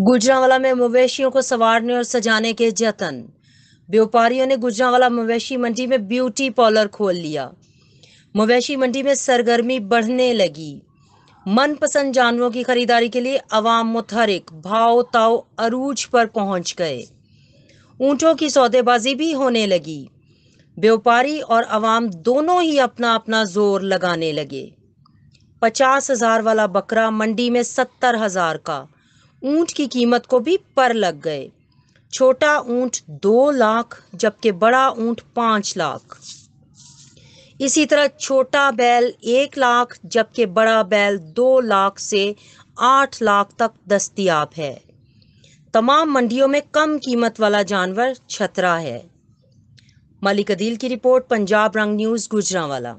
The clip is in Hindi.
गुजरावाला में मवेशियों को संवारने और सजाने के जतन व्यापारियों ने गुजरावाला मवेशी मंडी में ब्यूटी पार्लर खोल लिया मवेशी मंडी में सरगर्मी बढ़ने लगी मनपसंद जानवरों की खरीदारी के लिए अवाम मुतहरिक भाव ताव अरूज पर पहुंच गए ऊंटों की सौदेबाजी भी होने लगी व्यापारी और अवाम दोनों ही अपना अपना जोर लगाने लगे पचास हजार वाला बकरा मंडी में सत्तर हजार का ऊंट की कीमत को भी पर लग गए छोटा ऊंट दो लाख जबकि बड़ा ऊंट पांच लाख इसी तरह छोटा बैल एक लाख जबकि बड़ा बैल दो लाख से आठ लाख तक दस्तियाब है तमाम मंडियों में कम कीमत वाला जानवर छतरा है मलिक अदील की रिपोर्ट पंजाब रंग न्यूज़ गुजरा वाला